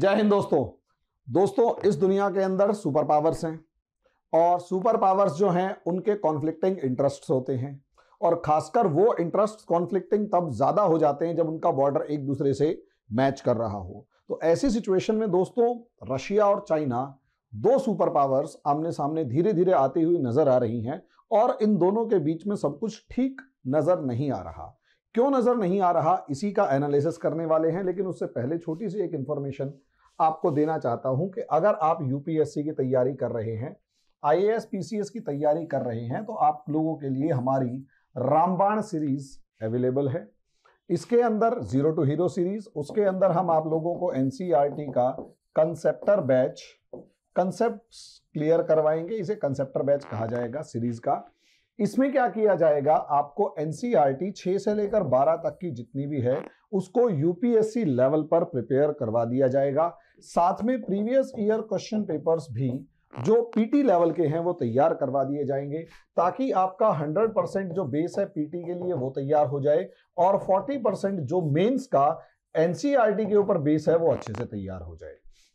जय हिंद दोस्तों दोस्तों इस दुनिया के अंदर सुपर पावर्स हैं और सुपर पावर्स जो हैं उनके कॉन्फ्लिक्टिंग इंटरेस्ट्स होते हैं और खासकर वो इंटरेस्ट कॉन्फ्लिक्टिंग तब ज़्यादा हो जाते हैं जब उनका बॉर्डर एक दूसरे से मैच कर रहा हो तो ऐसी सिचुएशन में दोस्तों रशिया और चाइना दो सुपर पावर्स आमने सामने धीरे धीरे आती हुई नज़र आ रही हैं और इन दोनों के बीच में सब कुछ ठीक नज़र नहीं आ रहा क्यों नज़र नहीं आ रहा इसी का एनालिसिस करने वाले हैं लेकिन उससे पहले छोटी सी एक इंफॉर्मेशन आपको देना चाहता हूं कि अगर आप यूपीएससी की तैयारी कर रहे हैं आईएएस पीसीएस की तैयारी कर रहे हैं तो आप लोगों के लिए हमारी रामबाण सीरीज अवेलेबल है इसके अंदर जीरो टू हीरो सीरीज उसके अंदर हम आप लोगों को एनसीईआरटी e का कंसेप्टर बैच कंसेप्ट क्लियर करवाएंगे इसे कंसेप्टर बैच कहा जाएगा सीरीज का इसमें क्या किया जाएगा आपको एनसीईआरटी 6 e से लेकर 12 तक की जितनी भी है उसको यूपीएससी लेवल पर प्रिपेयर करवा दिया जाएगा साथ में प्रीवियस ईयर क्वेश्चन पेपर्स भी जो पीटी लेवल के हैं वो तैयार करवा दिए जाएंगे ताकि आपका 100 परसेंट जो बेस है पीटी के लिए वो तैयार हो जाए और 40 परसेंट जो मेंस का एनसीईआरटी e के ऊपर बेस है वो अच्छे से तैयार हो जाए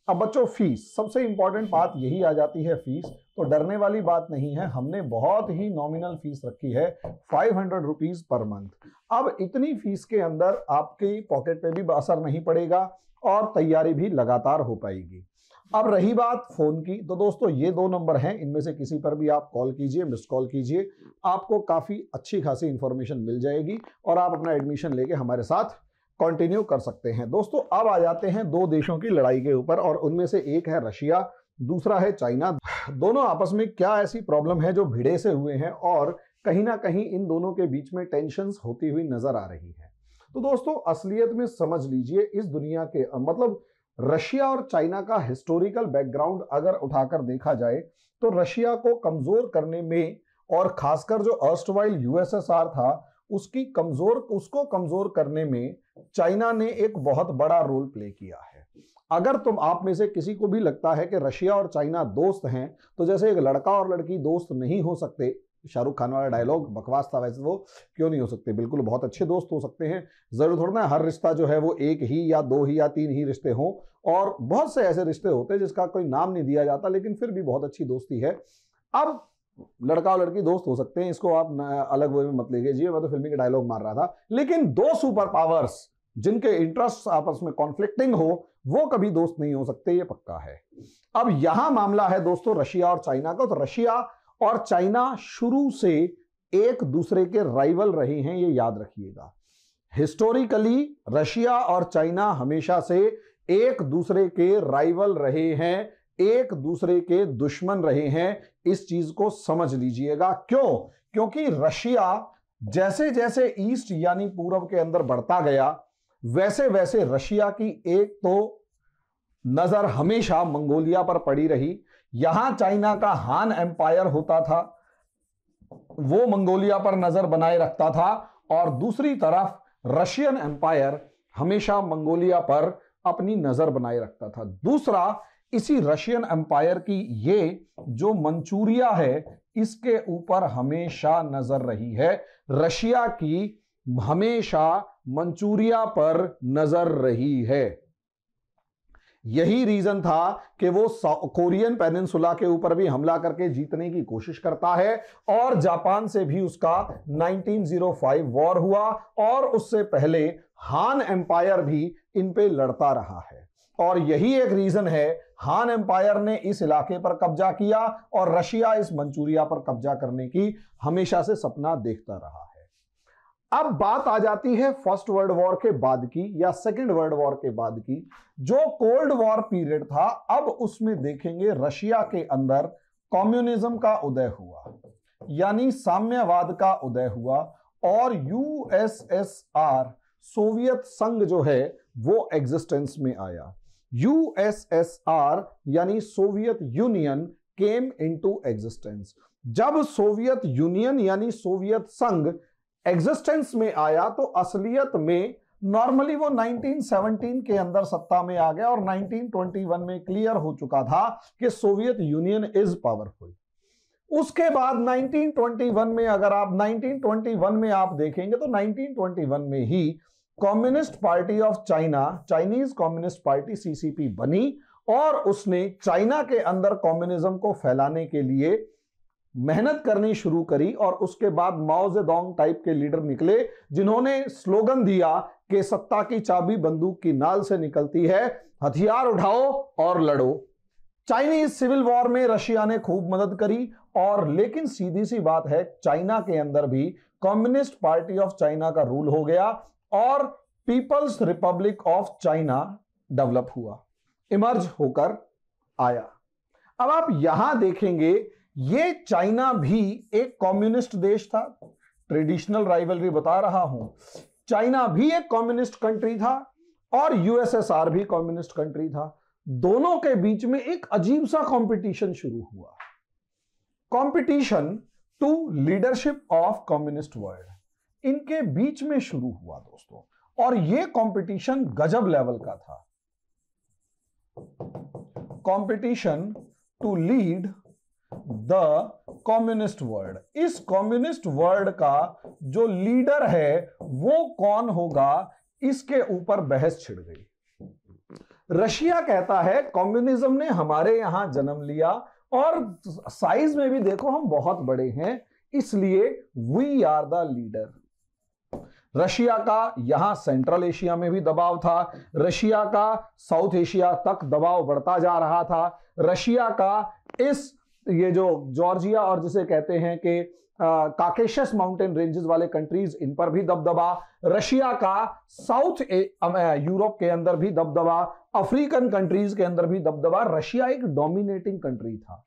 अब बच्चों फीस सबसे इंपॉर्टेंट बात यही आ जाती है फीस तो डरने वाली बात नहीं है हमने बहुत ही नॉमिनल फीस रखी है five hundred rupees per month अब इतनी फीस के अंदर आपके पॉकेट पे भी असर नहीं पड़ेगा और तैयारी भी लगातार हो पाएगी अब रही बात फ़ोन की तो दोस्तों ये दो नंबर हैं इनमें से किसी पर भी आप कॉल कीजिए मिस कॉल कीजिए आपको काफ़ी अच्छी खासी इंफॉर्मेशन मिल जाएगी और आप अपना एडमिशन लेके हमारे साथ कंटिन्यू कर सकते हैं दोस्तों अब आ जाते हैं दो देशों की लड़ाई के ऊपर और उनमें से एक है रशिया दूसरा है चाइना दोनों आपस में क्या ऐसी प्रॉब्लम है जो भिड़े से हुए हैं और कहीं ना कहीं इन दोनों के बीच में टेंशन होती हुई नजर आ रही है तो दोस्तों असलियत में समझ लीजिए इस दुनिया के मतलब रशिया और चाइना का हिस्टोरिकल बैकग्राउंड अगर उठाकर देखा जाए तो रशिया को कमजोर करने में और खासकर जो अर्स्टवाइल यूएसएसआर था उसकी कमजोर उसको कमजोर करने में चाइना ने एक बहुत बड़ा रोल प्ले किया है अगर तुम आप में से किसी को भी लगता है कि रशिया और चाइना दोस्त हैं तो जैसे एक लड़का और लड़की दोस्त नहीं हो सकते शाहरुख खान वाला डायलॉग बकवास था वैसे वो तो, क्यों नहीं हो सकते बिल्कुल बहुत अच्छे दोस्त हो सकते हैं ज़रूर थोड़ा ना हर रिश्ता जो है वो एक ही या दो ही या तीन ही रिश्ते हों और बहुत से ऐसे रिश्ते होते हैं जिसका कोई नाम नहीं दिया जाता लेकिन फिर भी बहुत अच्छी दोस्ती है अब लड़का और लड़की दोस्त हो सकते हैं इसको आप अलग वे में मत लीजिए मैं तो फिल्मी के डायलॉग मार रहा था लेकिन दो सुपर पावर्स जिनके इंटरेस्ट आपस में कॉन्फ्लिक्टिंग हो वो कभी दोस्त नहीं हो सकते ये पक्का है अब यहां मामला है दोस्तों रशिया और चाइना का तो रशिया और चाइना शुरू से एक दूसरे के राइवल रहे हैं ये याद रखिएगा हिस्टोरिकली रशिया और चाइना हमेशा से एक दूसरे के राइवल रहे हैं एक दूसरे के दुश्मन रहे हैं इस चीज को समझ लीजिएगा क्यों क्योंकि रशिया जैसे जैसे ईस्ट यानी पूरब के अंदर बढ़ता गया वैसे वैसे रशिया की एक तो नजर हमेशा मंगोलिया पर पड़ी रही यहां चाइना का हान एम्पायर होता था वो मंगोलिया पर नजर बनाए रखता था और दूसरी तरफ रशियन एम्पायर हमेशा मंगोलिया पर अपनी नजर बनाए रखता था दूसरा इसी रशियन एम्पायर की ये जो मंचूरिया है इसके ऊपर हमेशा नजर रही है रशिया की हमेशा मंचूरिया पर नजर रही है यही रीजन था कि वो कोरियन पेनिनसुला के ऊपर भी हमला करके जीतने की कोशिश करता है और जापान से भी उसका 1905 वॉर हुआ और उससे पहले हान एम्पायर भी इन पे लड़ता रहा है और यही एक रीजन है हान एम्पायर ने इस इलाके पर कब्जा किया और रशिया इस मंचूरिया पर कब्जा करने की हमेशा से सपना देखता रहा है अब बात आ जाती है फर्स्ट वर्ल्ड वॉर के बाद की या सेकेंड वर्ल्ड वॉर के बाद की जो कोल्ड वॉर पीरियड था अब उसमें देखेंगे रशिया के अंदर कम्युनिज्म का उदय हुआ यानी साम्यवाद का उदय हुआ और यूएसएसआर सोवियत संघ जो है वो एग्जिस्टेंस में आया यूएसएसआर यानी Soviet Union came into existence जब सोवियत यूनियन यानी सोवियत संघ एग्जिस्टेंस में आया तो असलियत में नॉर्मली वो 1917 के अंदर सत्ता में आ गया और 1921 में क्लियर हो चुका था कि सोवियत यूनियन इज पावरफुल उसके बाद 1921 में अगर आप 1921 में आप देखेंगे तो 1921 में ही Communist Party of China Chinese Communist Party CCP बनी और उसने चाइना के अंदर कम्युनिज्म को फैलाने के लिए मेहनत करनी शुरू करी और उसके बाद माओजे दोंग टाइप के लीडर निकले जिन्होंने स्लोगन दिया कि सत्ता की चाबी बंदूक की नाल से निकलती है हथियार उठाओ और लड़ो चाइनीज सिविल वॉर में रशिया ने खूब मदद करी और लेकिन सीधी सी बात है चाइना के अंदर भी कम्युनिस्ट पार्टी ऑफ चाइना का रूल हो गया और People's Republic of China develop हुआ इमर्ज होकर आया अब आप यहां देखेंगे ये चाइना भी एक कम्युनिस्ट देश था ट्रेडिशनल राइवलरी बता रहा हूं चाइना भी एक कम्युनिस्ट कंट्री था और यूएसएसआर भी कम्युनिस्ट कंट्री था दोनों के बीच में एक अजीब सा कंपटीशन शुरू हुआ competition to leadership of communist world इनके बीच में शुरू हुआ दोस्तों और यह कंपटीशन गजब लेवल का था competition to lead the communist world इस कम्युनिस्ट वर्ल्ड का जो लीडर है वो कौन होगा इसके ऊपर बहस छिड़ गई रशिया कहता है कम्युनिज्म ने हमारे यहां जन्म लिया और साइज में भी देखो हम बहुत बड़े हैं इसलिए we are the leader Russia का यहां सेंट्रल एशिया में भी दबाव था रशिया का साउथ एशिया तक दबाव बढ़ता जा रहा था रशिया का इस ये जो जॉर्जिया और जिसे कहते हैं कि काकेशस माउंटेन रेंजेस वाले कंट्रीज इन पर भी दबदबा रशिया का साउथ यूरोप के अंदर भी दबदबा अफ्रीकन कंट्रीज के अंदर भी दबदबा रशिया एक डोमिनेटिंग कंट्री था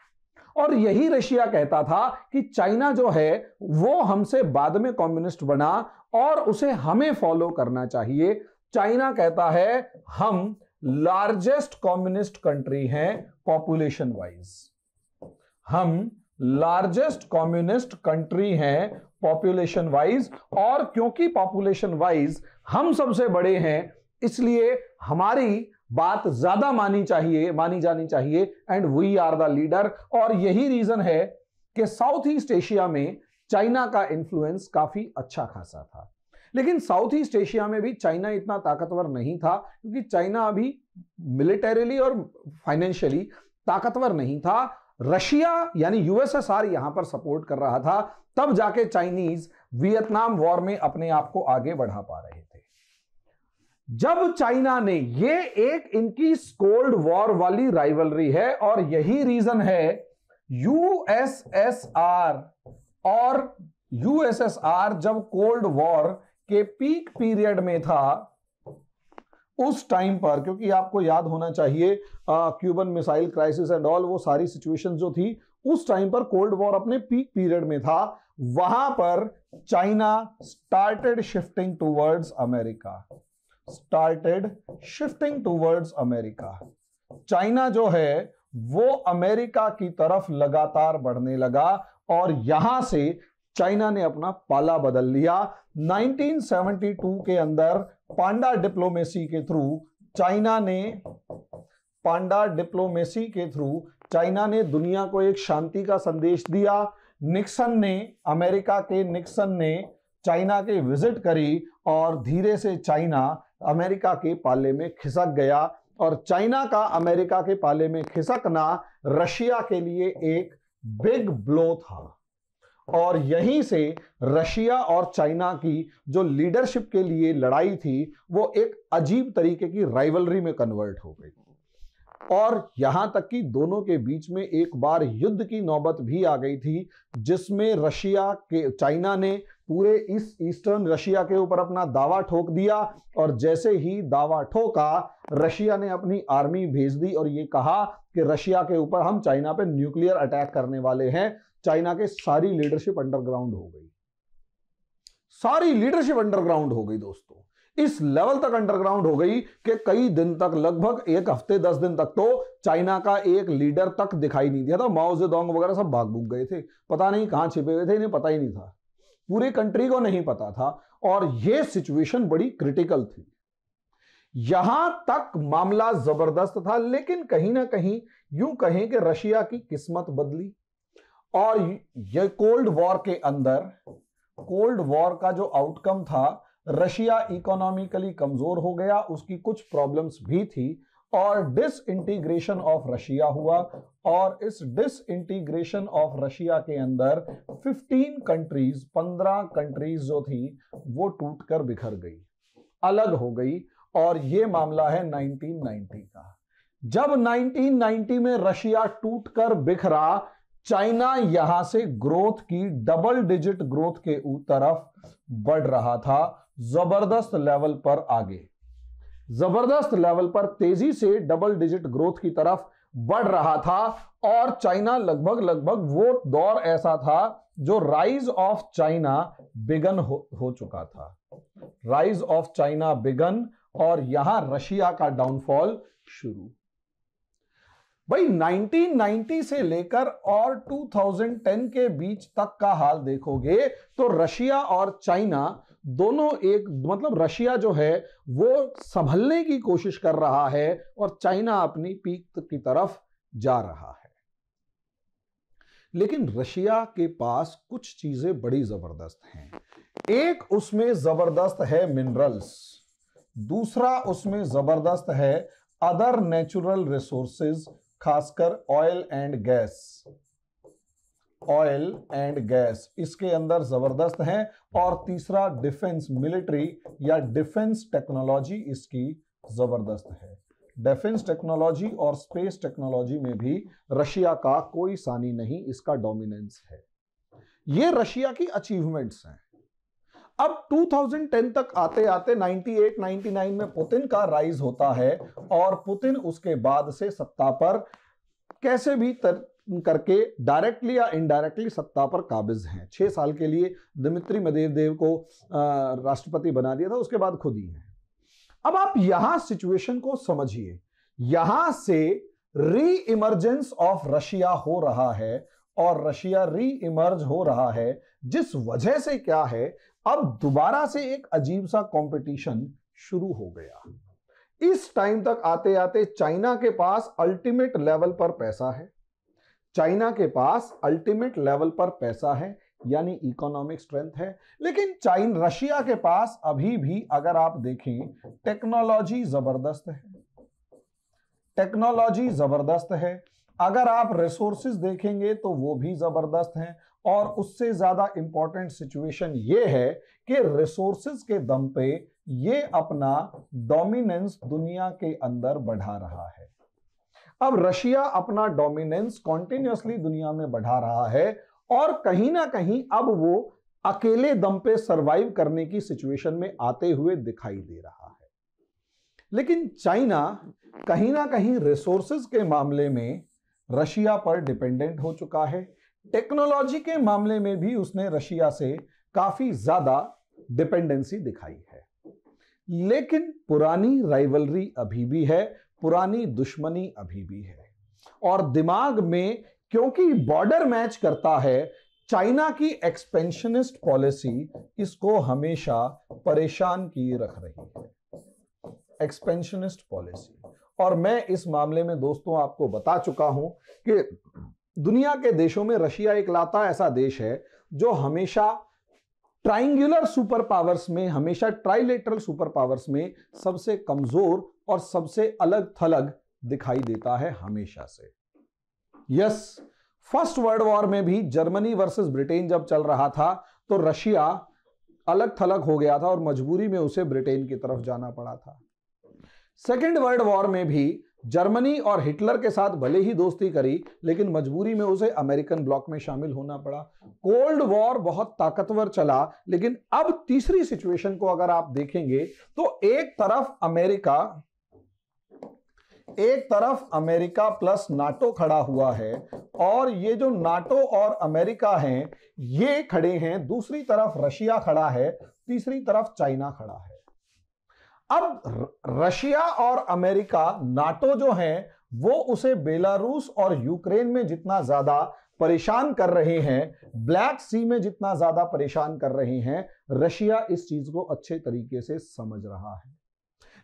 और यही रशिया कहता था कि चाइना जो है वो हमसे बाद में कम्युनिस्ट बना और उसे हमें फॉलो करना चाहिए चाइना कहता है हम लार्जेस्ट कम्युनिस्ट कंट्री हैं पॉपुलेशन वाइज हम लार्जेस्ट कम्युनिस्ट कंट्री हैं पॉपुलेशन वाइज और क्योंकि पॉपुलेशन वाइज हम सबसे बड़े हैं इसलिए हमारी बात ज्यादा मानी चाहिए मानी जानी चाहिए and we are the leader और यही रीजन है कि साउथ ईस्ट एशिया में चाइना का इन्फ्लुएंस काफी अच्छा खासा था लेकिन साउथ ईस्ट एशिया में भी चाइना इतना ताकतवर नहीं था क्योंकि चाइना अभी मिलिटरीली और फाइनेंशियली ताकतवर नहीं था रशिया यानी यूएसएसआर यहां पर सपोर्ट कर रहा था तब जाके चाइनीज वियतनाम वॉर में अपने आप को आगे बढ़ा पा रहे थे जब चाइना ने ये एक इनकी कोल्ड वॉर वाली राइवलरी है और यही रीजन है यूएसएसआर और यूएसएसआर जब कोल्ड वॉर के पीक पीरियड में था उस टाइम पर क्योंकि आपको याद होना चाहिए Cuban missile crisis and all वो सारी सिचुएशन जो थी उस टाइम पर कोल्ड वॉर अपने पीक पीरियड में था वहां पर China started shifting towards America started shifting towards America China जो है वो अमेरिका की तरफ लगातार बढ़ने लगा और यहां से चाइना ने अपना पाला बदल लिया 1972 के अंदर पांडा डिप्लोमेसी के थ्रू चाइना ने पांडा डिप्लोमेसी के थ्रू चाइना ने दुनिया को एक शांति का संदेश दिया निक्सन ने अमेरिका के निक्सन ने चाइना के विजिट करी और धीरे से चाइना अमेरिका के पाले में खिसक गया और चाइना का अमेरिका के पाले में खिसकना रशिया के लिए एक बिग ब्लो था और यहीं से रशिया और चाइना की जो लीडरशिप के लिए लड़ाई थी वो एक अजीब तरीके की राइवलरी में कन्वर्ट हो गई और यहां तक कि दोनों के बीच में एक बार युद्ध की नौबत भी आ गई थी जिसमें रशिया के चाइना ने पूरे इस ईस्टर्न रशिया के ऊपर अपना दावा ठोक दिया और जैसे ही दावा ठोका रशिया ने अपनी आर्मी भेज दी और ये कहा कि रशिया के ऊपर हम चाइना पे न्यूक्लियर अटैक करने वाले हैं चाइना के सारी लीडरशिप अंडरग्राउंड हो गई सारी लीडरशिप अंडरग्राउंड हो गई दोस्तों इस लेवल तक अंडरग्राउंड हो गई कि कई दिन तक लगभग एक हफ्ते दस दिन तक तो चाइना का एक लीडर तक दिखाई नहीं दिया था माओजेदोंग वगैरह सब भाग भूग गए थे पता नहीं कहां छिपे हुए थे इन्हें पता ही नहीं था पूरी कंट्री को नहीं पता था और यह सिचुएशन बड़ी क्रिटिकल थी यहां तक मामला जबरदस्त था लेकिन कहीं ना कहीं यूं कहें कि रशिया की किस्मत बदली और ये कोल्ड वॉर के अंदर कोल्ड वॉर का जो आउटकम था रशिया इकोनॉमिकली कमजोर हो गया उसकी कुछ प्रॉब्लम्स भी थी और डिस इंटीग्रेशन ऑफ रशिया हुआ और इस डिस इंटीग्रेशन ऑफ रशिया के अंदर 15 कंट्रीज 15 कंट्रीज जो थी वो टूटकर बिखर गई अलग हो गई और ये मामला है 1990 का जब 1990 में रशिया टूटकर बिखरा चाइना यहां से ग्रोथ की डबल डिजिट ग्रोथ के तरफ बढ़ रहा था जबरदस्त लेवल पर आगे जबरदस्त लेवल पर तेजी से डबल डिजिट ग्रोथ की तरफ बढ़ रहा था और चाइना लगभग लगभग वो दौर ऐसा था जो राइज ऑफ चाइना बिगन हो, हो चुका था राइज ऑफ चाइना बिगन और यहां रशिया का डाउनफॉल शुरू भाई 1990 से लेकर और 2010 के बीच तक का हाल देखोगे तो रशिया और चाइना दोनों एक मतलब रशिया जो है वो संभलने की कोशिश कर रहा है और चाइना अपनी पीक की तरफ जा रहा है लेकिन रशिया के पास कुछ चीजें बड़ी जबरदस्त हैं एक उसमें जबरदस्त है मिनरल्स दूसरा उसमें जबरदस्त है अदर नेचुरल रिसोर्सेज खासकर oil and gas oil and gas इसके अंदर जबरदस्त हैं और तीसरा डिफेंस मिलिट्री या डिफेंस टेक्नोलॉजी इसकी जबरदस्त है डिफेंस टेक्नोलॉजी और स्पेस टेक्नोलॉजी में भी रशिया का कोई सानी नहीं इसका डोमिनेंस है ये रशिया की अचीवमेंट्स हैं अब 2010 तक आते आते 98, 99 में पुतिन का राइज होता है और पुतिन उसके बाद से सत्ता पर कैसे भी तर, करके डायरेक्टली या इनडायरेक्टली सत्ता पर काबिज हैं छह साल के लिए दिमित्री मदेवदेव को राष्ट्रपति बना दिया था उसके बाद खुद ही हैं अब आप यहां सिचुएशन को समझिए यहां से री इमरजेंस ऑफ रशिया हो रहा है और रशिया री इमर्ज हो रहा है जिस वजह से क्या है अब दोबारा से एक अजीब सा कंपटीशन शुरू हो गया इस टाइम तक आते आते चाइना के पास अल्टीमेट लेवल पर पैसा है चाइना के पास अल्टीमेट लेवल पर पैसा है यानी इकोनॉमिक स्ट्रेंथ है लेकिन चाइन रशिया के पास अभी भी अगर आप देखें टेक्नोलॉजी जबरदस्त है टेक्नोलॉजी जबरदस्त है अगर आप रिसोर्सिस देखेंगे तो वो भी जबरदस्त हैं और उससे ज़्यादा इंपॉर्टेंट सिचुएशन ये है कि रिसोर्सेज के दम पे ये अपना डोमिनेंस दुनिया के अंदर बढ़ा रहा है अब रशिया अपना डोमिनेंस कॉन्टिन्यूसली दुनिया में बढ़ा रहा है और कहीं ना कहीं अब वो अकेले दम पे सरवाइव करने की सिचुएशन में आते हुए दिखाई दे रहा है लेकिन चाइना कहीं ना कहीं रिसोर्सेज के मामले में रशिया पर डिपेंडेंट हो चुका है टेक्नोलॉजी के मामले में भी उसने रशिया से काफी ज्यादा डिपेंडेंसी दिखाई है लेकिन पुरानी राइवलरी अभी भी है पुरानी दुश्मनी अभी भी है और दिमाग में क्योंकि बॉर्डर मैच करता है चाइना की एक्सपेंशनिस्ट पॉलिसी इसको हमेशा परेशान किए रख रही है एक्सपेंशनिस्ट पॉलिसी और मैं इस मामले में दोस्तों आपको बता चुका हूं कि दुनिया के देशों में रशिया एक लाता ऐसा देश है जो हमेशा ट्राइंगुलर सुपर पावर्स में हमेशा ट्राइलेटरल सुपर पावर्स में सबसे कमजोर और सबसे अलग थलग दिखाई देता है हमेशा से यस फर्स्ट वर्ल्ड वॉर में भी जर्मनी वर्सेस ब्रिटेन जब चल रहा था तो रशिया अलग थलग हो गया था और मजबूरी में उसे ब्रिटेन की तरफ जाना पड़ा था सेकेंड वर्ल्ड वॉर में भी जर्मनी और हिटलर के साथ भले ही दोस्ती करी लेकिन मजबूरी में उसे अमेरिकन ब्लॉक में शामिल होना पड़ा कोल्ड वॉर बहुत ताकतवर चला लेकिन अब तीसरी सिचुएशन को अगर आप देखेंगे तो एक तरफ अमेरिका एक तरफ अमेरिका प्लस नाटो खड़ा हुआ है और ये जो नाटो और अमेरिका हैं ये खड़े हैं दूसरी तरफ रशिया खड़ा है तीसरी तरफ चाइना खड़ा है अब रशिया और अमेरिका नाटो जो है वो उसे बेलारूस और यूक्रेन में जितना ज्यादा परेशान कर रहे हैं ब्लैक सी में जितना ज्यादा परेशान कर रहे हैं रशिया इस चीज को अच्छे तरीके से समझ रहा है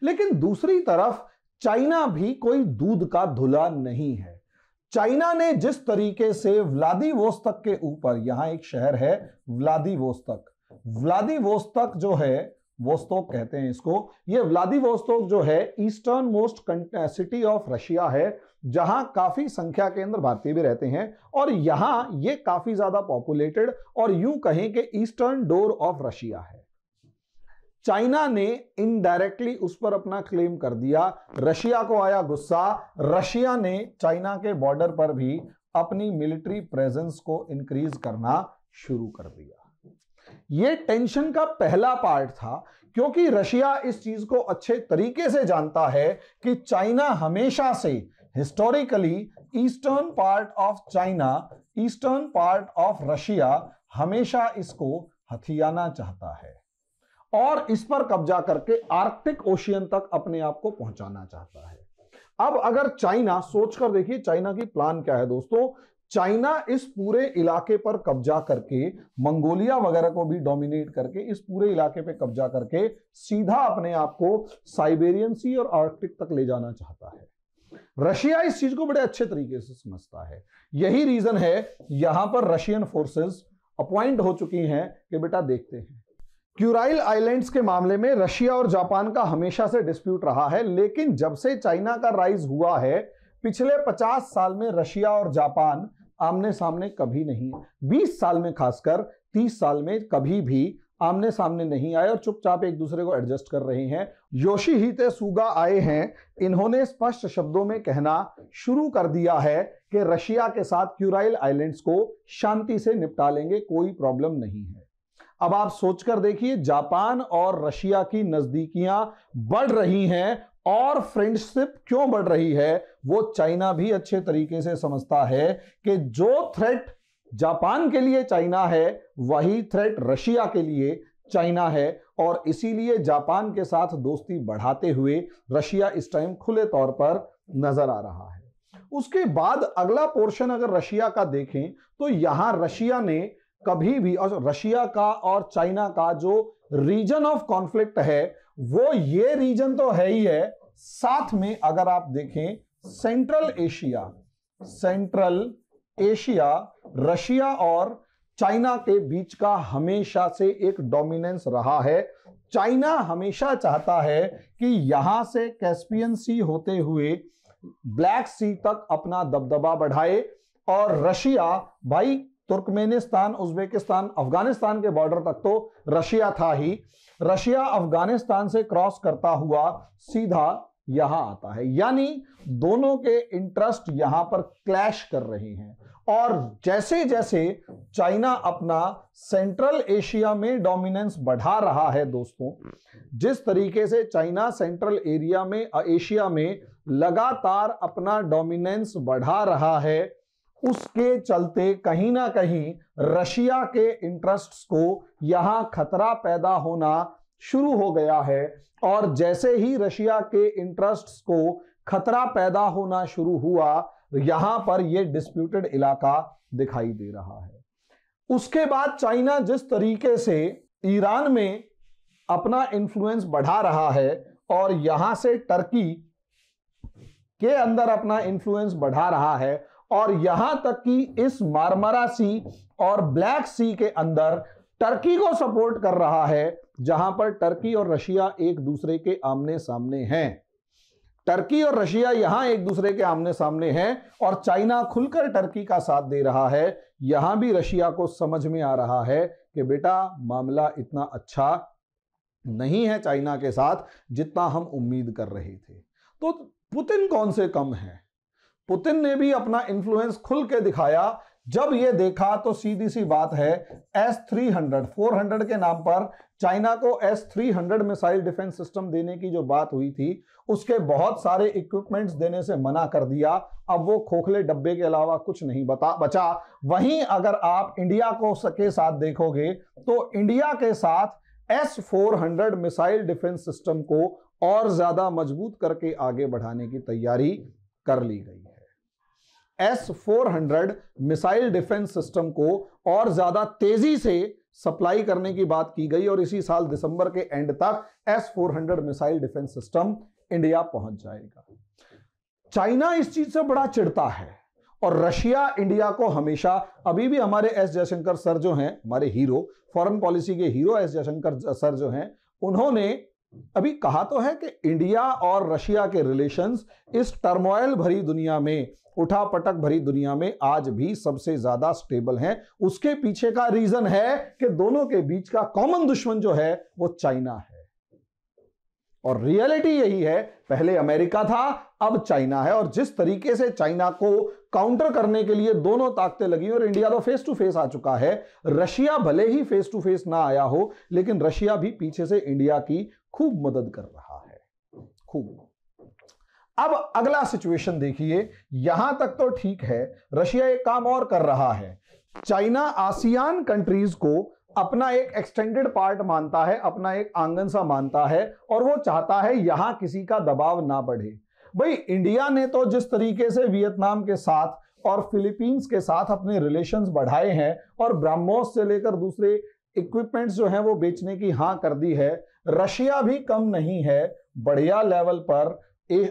लेकिन दूसरी तरफ चाइना भी कोई दूध का धुला नहीं है चाइना ने जिस तरीके से व्लादिवोस्तक के ऊपर यहां एक शहर है व्लादिवोस्तक व्लादिवोस्तक जो है वोस्तोक कहते हैं इसको ये व्लादिवोस्तोक जो है eastern most city of Russia है जहां काफी संख्या के अंदर भारतीय भी रहते हैं और यहां ये काफी ज्यादा पॉपुलेटेड और यूं कहें कि ईस्टर्न डोर ऑफ रशिया है चाइना ने इनडायरेक्टली उस पर अपना क्लेम कर दिया रशिया को आया गुस्सा रशिया ने चाइना के बॉर्डर पर भी अपनी मिलिट्री प्रेजेंस को इंक्रीज करना शुरू कर दिया ये टेंशन का पहला पार्ट था क्योंकि रशिया इस चीज को अच्छे तरीके से जानता है कि चाइना हमेशा से historically eastern part of China eastern part of Russia हमेशा इसको हथियाना चाहता है और इस पर कब्जा करके आर्कटिक ओशियन तक अपने आप को पहुंचाना चाहता है अब अगर चाइना सोचकर देखिए चाइना की प्लान क्या है दोस्तों चाइना इस पूरे इलाके पर कब्जा करके मंगोलिया वगैरह को भी डोमिनेट करके इस पूरे इलाके पे कब्जा करके सीधा अपने आप को साइबेरियन सी और आर्कटिक तक ले जाना चाहता है रशिया इस चीज को बड़े अच्छे तरीके से समझता है यही रीजन है यहां पर रशियन फोर्सेस अपॉइंट हो चुकी हैं कि बेटा देखते हैं क्यूराइल आइलैंड्स के मामले में रशिया और जापान का हमेशा से डिस्प्यूट रहा है लेकिन जब से चाइना का राइज हुआ है पिछले 50 साल में रशिया और जापान आमने सामने कभी नहीं 20 साल में खासकर 30 साल में कभी भी आमने सामने नहीं आए और चुपचाप एक दूसरे को एडजस्ट कर रहे हैं योशी हिते सूगा आए हैं इन्होंने स्पष्ट शब्दों में कहना शुरू कर दिया है कि रशिया के साथ क्यूराइल आइलैंड्स को शांति से निपटा लेंगे कोई प्रॉब्लम नहीं है अब आप सोचकर देखिए जापान और रशिया की नजदीकियां बढ़ रही हैं और फ्रेंडशिप क्यों बढ़ रही है वो चाइना भी अच्छे तरीके से समझता है कि जो थ्रेट जापान के लिए चाइना है वही थ्रेट रशिया के लिए चाइना है और इसीलिए जापान के साथ दोस्ती बढ़ाते हुए रशिया इस टाइम खुले तौर पर नजर आ रहा है उसके बाद अगला पोर्शन अगर रशिया का देखें तो यहां रशिया ने कभी भी और रशिया का और चाइना का जो रीजन ऑफ कॉन्फ्लिक्ट है वो ये रीजन तो है ही है साथ में अगर आप देखें Central Asia Central Asia Russia और चाइना के बीच का हमेशा से एक डोमिनेंस रहा है चाइना हमेशा चाहता है कि यहां से कैस्पियन सी होते हुए ब्लैक सी तक अपना दबदबा बढ़ाए और रशिया भाई तुर्कमेनिस्तान उज्बेकिस्तान अफगानिस्तान के बॉर्डर तक तो रशिया था ही रशिया अफगानिस्तान से क्रॉस करता हुआ सीधा यहां आता है यानी दोनों के इंटरेस्ट यहां पर क्लैश कर रहे हैं और जैसे जैसे चाइना अपना सेंट्रल एशिया में डोमिनेंस बढ़ा रहा है दोस्तों जिस तरीके से चाइना सेंट्रल एरिया में एशिया में लगातार अपना डोमिनेंस बढ़ा रहा है उसके चलते कहीं ना कहीं रशिया के इंटरेस्ट्स को यहां खतरा पैदा होना शुरू हो गया है और जैसे ही रशिया के इंटरेस्ट्स को खतरा पैदा होना शुरू हुआ यहां पर यह डिस्प्यूटेड इलाका दिखाई दे रहा है उसके बाद चाइना जिस तरीके से ईरान में अपना इन्फ्लुएंस बढ़ा रहा है और यहां से टर्की के अंदर अपना इन्फ्लुएंस बढ़ा रहा है और यहां तक कि इस मारमरा सी और ब्लैक सी के अंदर टर्की को सपोर्ट कर रहा है जहां पर टर्की और रशिया एक दूसरे के आमने सामने हैं टर्की और रशिया यहां एक दूसरे के आमने सामने हैं और चाइना खुलकर टर्की का साथ दे रहा है यहां भी रशिया को समझ में आ रहा है कि बेटा मामला इतना अच्छा नहीं है चाइना के साथ जितना हम उम्मीद कर रहे थे तो पुतिन कौन से कम है पुतिन ने भी अपना इन्फ्लुएंस खुल के दिखाया जब ये देखा तो सीधी सी बात है S three hundred four hundred के नाम पर चाइना को S three hundred missile defence system देने की जो बात हुई थी उसके बहुत सारे इक्विपमेंट्स देने से मना कर दिया अब वो खोखले डब्बे के अलावा कुछ नहीं बता बचा वहीं अगर आप इंडिया को के साथ देखोगे तो इंडिया के साथ S four hundred missile defence system को और ज्यादा मजबूत करके आगे बढ़ाने की तैयारी कर ली गई है एस 400 मिसाइल डिफेंस सिस्टम को और ज्यादा तेजी से सप्लाई करने की बात की गई और इसी साल दिसंबर के एंड तक S hundred missile defence system India पहुंच जाएगा चाइना इस चीज से बड़ा चिड़ता है और रशिया इंडिया को हमेशा अभी भी हमारे एस जयशंकर सर जो हैं हमारे हीरो फॉरेन पॉलिसी के हीरो एस जयशंकर सर जो हैं उन्होंने अभी कहा तो है कि इंडिया और रशिया के रिलेशंस इस टर्मोइल भरी दुनिया में उठा पटक भरी दुनिया में आज भी सबसे ज्यादा स्टेबल हैं उसके पीछे का रीजन है कि दोनों के बीच का कॉमन दुश्मन जो है वो चाइना है और रियलिटी यही है पहले अमेरिका था अब चाइना है और जिस तरीके से चाइना को काउंटर करने के लिए दोनों ताकतें लगी और इंडिया तो फेस टू फेस आ चुका है रशिया भले ही फेस टू फेस ना आया हो लेकिन रशिया भी पीछे से इंडिया की खूब मदद कर रहा है खूब अब अगला सिचुएशन देखिए यहां तक तो ठीक है रशिया एक काम और कर रहा है चाइना आसियान कंट्रीज को अपना एक एक्सटेंडेड पार्ट मानता है अपना एक आंगन सा मानता है और वो चाहता है यहां किसी का दबाव ना बढ़े भाई इंडिया ने तो जिस तरीके से वियतनाम के साथ और फिलीपींस के साथ अपने रिलेशंस बढ़ाए हैं और ब्राह्मोस से लेकर दूसरे इक्विपमेंट्स जो हैं वो बेचने की हाँ कर दी है रशिया भी कम नहीं है बढ़िया लेवल पर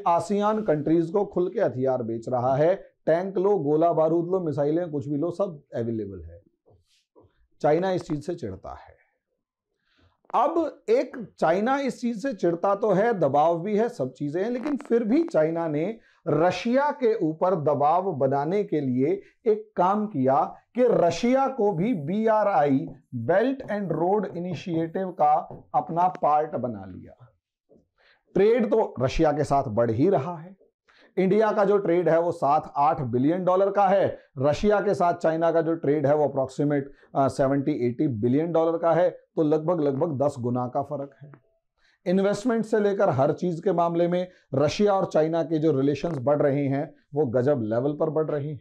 आसियान कंट्रीज को खुल के हथियार बेच रहा है टैंक लो गोला बारूद लो मिसाइलें कुछ भी लो सब अवेलेबल है चाइना इस चीज से चिढ़ता है अब एक चाइना इस चीज से चिढ़ता तो है दबाव भी है सब चीजें हैं लेकिन फिर भी चाइना ने रशिया के ऊपर दबाव बनाने के लिए एक काम किया कि रशिया को भी BRI belt and road initiative का अपना पार्ट बना लिया ट्रेड तो रशिया के साथ बढ़ ही रहा है इंडिया का जो ट्रेड है वो सात आठ बिलियन डॉलर का है रशिया के साथ चाइना का जो ट्रेड है वो approximate seventy eighty billion dollar का है तो लगभग लगभग दस गुना का फर्क है इन्वेस्टमेंट से लेकर हर चीज के मामले में रशिया और चाइना के जो रिलेशंस बढ़ रहे हैं वो गजब लेवल पर बढ़ रहे हैं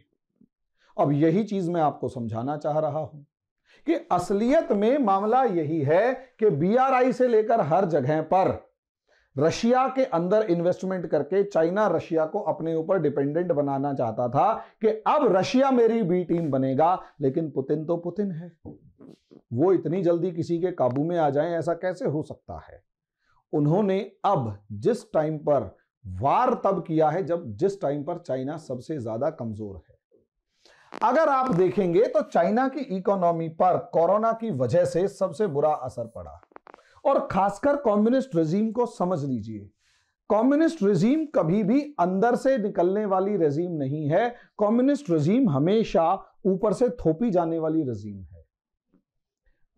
अब यही चीज मैं आपको समझाना चाह रहा हूं कि असलियत में मामला यही है कि बीआरआई से लेकर हर जगह पर रशिया के अंदर इन्वेस्टमेंट करके चाइना रशिया को अपने ऊपर डिपेंडेंट बनाना चाहता था कि अब रशिया मेरी बी टीम बनेगा लेकिन पुतिन तो पुतिन है वो इतनी जल्दी किसी के काबू में आ जाए ऐसा कैसे हो सकता है उन्होंने अब जिस टाइम पर वार तब किया है जब जिस टाइम पर चाइना सबसे ज्यादा कमजोर है अगर आप देखेंगे तो चाइना की इकोनॉमी पर कोरोना की वजह से सबसे बुरा असर पड़ा और खासकर कम्युनिस्ट रेजीम को समझ लीजिए कम्युनिस्ट रेजीम कभी भी अंदर से निकलने वाली रेजीम नहीं है कम्युनिस्ट रेजीम हमेशा ऊपर से थोपी जाने वाली रेजीम है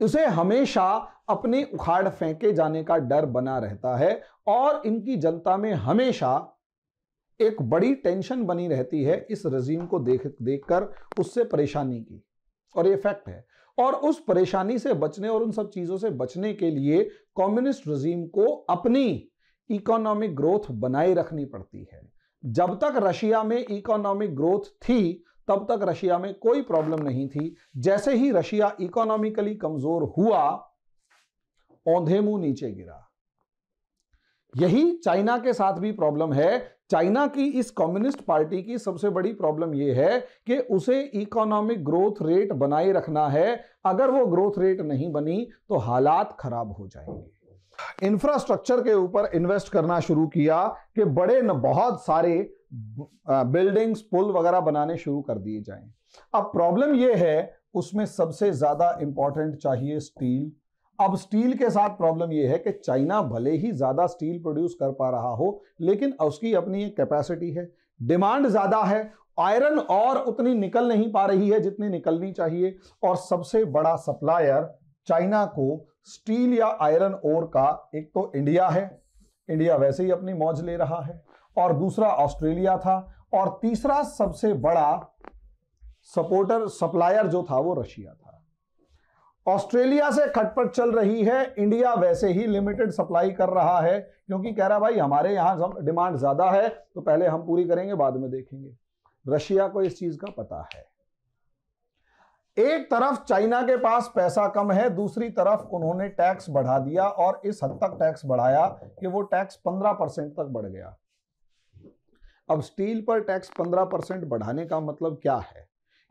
उसे हमेशा अपने उखाड़ फेंके जाने का डर बना रहता है और इनकी जनता में हमेशा एक बड़ी टेंशन बनी रहती है इस रजीम को देख देखकर उससे परेशानी की और ये फैक्ट है और उस परेशानी से बचने और उन सब चीजों से बचने के लिए कम्युनिस्ट रजीम को अपनी इकोनॉमिक ग्रोथ बनाए रखनी पड़ती है जब तक रशिया में इकोनॉमिक ग्रोथ थी तब तक रशिया में कोई प्रॉब्लम नहीं थी जैसे ही रशिया इकोनॉमिकली कमजोर हुआ औंधे मुंह नीचे गिरा यही चाइना के साथ भी प्रॉब्लम है चाइना की इस कम्युनिस्ट पार्टी की सबसे बड़ी प्रॉब्लम यह है कि उसे इकोनॉमिक ग्रोथ रेट बनाए रखना है अगर वो ग्रोथ रेट नहीं बनी तो हालात खराब हो जाएंगे इंफ्रास्ट्रक्चर के ऊपर इन्वेस्ट करना शुरू किया कि बड़े न बहुत सारे बिल्डिंग्स पुल वगैरह बनाने शुरू कर दिए जाएं अब प्रॉब्लम यह है उसमें सबसे ज्यादा इंपॉर्टेंट चाहिए स्टील अब स्टील के साथ प्रॉब्लम यह है कि चाइना भले ही ज़्यादा स्टील प्रोड्यूस कर पा रहा हो लेकिन उसकी अपनी एक कैपेसिटी है डिमांड ज़्यादा है आयरन और उतनी निकल नहीं पा रही है जितनी निकलनी चाहिए और सबसे बड़ा सप्लायर चाइना को स्टील या आयरन ओर का एक तो इंडिया है इंडिया वैसे ही अपनी मौज ले रहा है और दूसरा ऑस्ट्रेलिया था और तीसरा सबसे बड़ा सपोर्टर सप्लायर जो था वो रशिया था ऑस्ट्रेलिया से खटपट चल रही है इंडिया वैसे ही लिमिटेड सप्लाई कर रहा है क्योंकि कह रहा भाई हमारे यहाँ डिमांड ज्यादा है तो पहले हम पूरी करेंगे बाद में देखेंगे रशिया को इस चीज का पता है एक तरफ चाइना के पास पैसा कम है दूसरी तरफ उन्होंने टैक्स बढ़ा दिया और इस हद तक टैक्स बढ़ाया कि वो टैक्स पंद्रह परसेंट तक बढ़ गया अब स्टील पर टैक्स पंद्रह परसेंट बढ़ाने का मतलब क्या है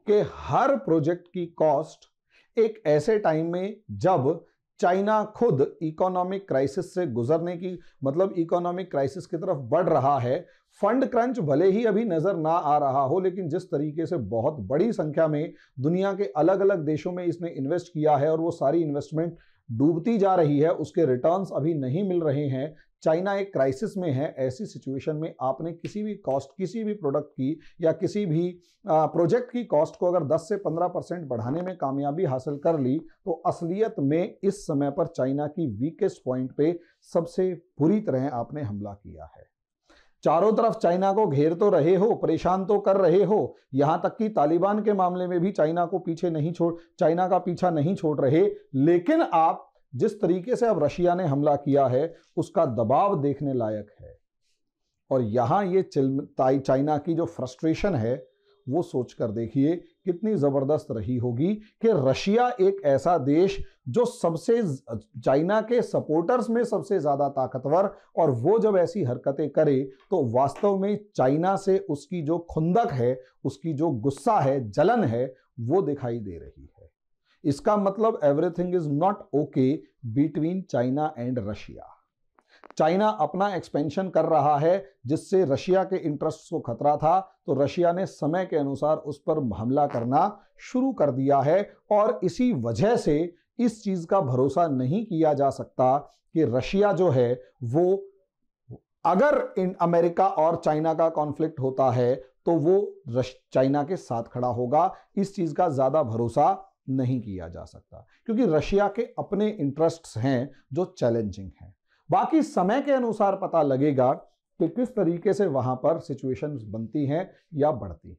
कि हर प्रोजेक्ट की कॉस्ट एक ऐसे टाइम में जब चाइना खुद इकोनॉमिक क्राइसिस से गुजरने की मतलब इकोनॉमिक क्राइसिस की तरफ बढ़ रहा है फंड क्रंच भले ही अभी नज़र ना आ रहा हो लेकिन जिस तरीके से बहुत बड़ी संख्या में दुनिया के अलग अलग देशों में इसने इन्वेस्ट किया है और वो सारी इन्वेस्टमेंट डूबती जा रही है उसके रिटर्न्स अभी नहीं मिल रहे हैं चाइना एक क्राइसिस में है ऐसी सिचुएशन में आपने किसी भी कॉस्ट किसी भी प्रोडक्ट की या किसी भी प्रोजेक्ट की कॉस्ट को अगर 10 से 15 परसेंट बढ़ाने में कामयाबी हासिल कर ली तो असलियत में इस समय पर चाइना की वीकेस्ट पॉइंट पे सबसे बुरी तरह आपने हमला किया है चारों तरफ चाइना को घेर तो रहे हो परेशान तो कर रहे हो यहाँ तक कि तालिबान के मामले में भी चाइना को पीछे नहीं छोड़ चाइना का पीछा नहीं छोड़ रहे लेकिन आप जिस तरीके से अब रशिया ने हमला किया है उसका दबाव देखने लायक है और यहाँ ये चाइना की जो फ्रस्ट्रेशन है वो सोचकर देखिए कितनी ज़बरदस्त रही होगी कि रशिया एक ऐसा देश जो सबसे चाइना के सपोर्टर्स में सबसे ज़्यादा ताकतवर और वो जब ऐसी हरकतें करे तो वास्तव में चाइना से उसकी जो खुंदक है उसकी जो गुस्सा है जलन है वो दिखाई दे रही है इसका मतलब everything is not okay between China and Russia China अपना एक्सपेंशन कर रहा है जिससे रशिया के इंटरेस्ट को खतरा था तो रशिया ने समय के अनुसार उस पर हमला करना शुरू कर दिया है और इसी वजह से इस चीज़ का भरोसा नहीं किया जा सकता कि रशिया जो है वो अगर इन अमेरिका और चाइना का कॉन्फ्लिक्ट होता है तो वो चाइना के साथ खड़ा होगा इस चीज़ का ज़्यादा भरोसा नहीं किया जा सकता क्योंकि रशिया के अपने इंटरेस्ट्स हैं जो चैलेंजिंग हैं बाकी समय के अनुसार पता लगेगा कि किस तरीके से वहाँ पर सिचुएशन बनती हैं या बढ़ती हैं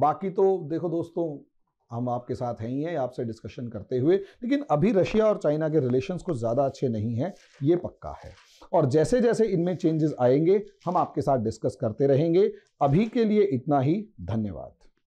बाकी तो देखो दोस्तों हम आपके साथ हैं ही हैं आपसे डिस्कशन करते हुए लेकिन अभी रशिया और चाइना के रिलेशंस कुछ ज़्यादा अच्छे नहीं हैं ये पक्का है और जैसे जैसे इनमें चेंजेस आएंगे हम आपके साथ डिस्कस करते रहेंगे अभी के लिए इतना ही धन्यवाद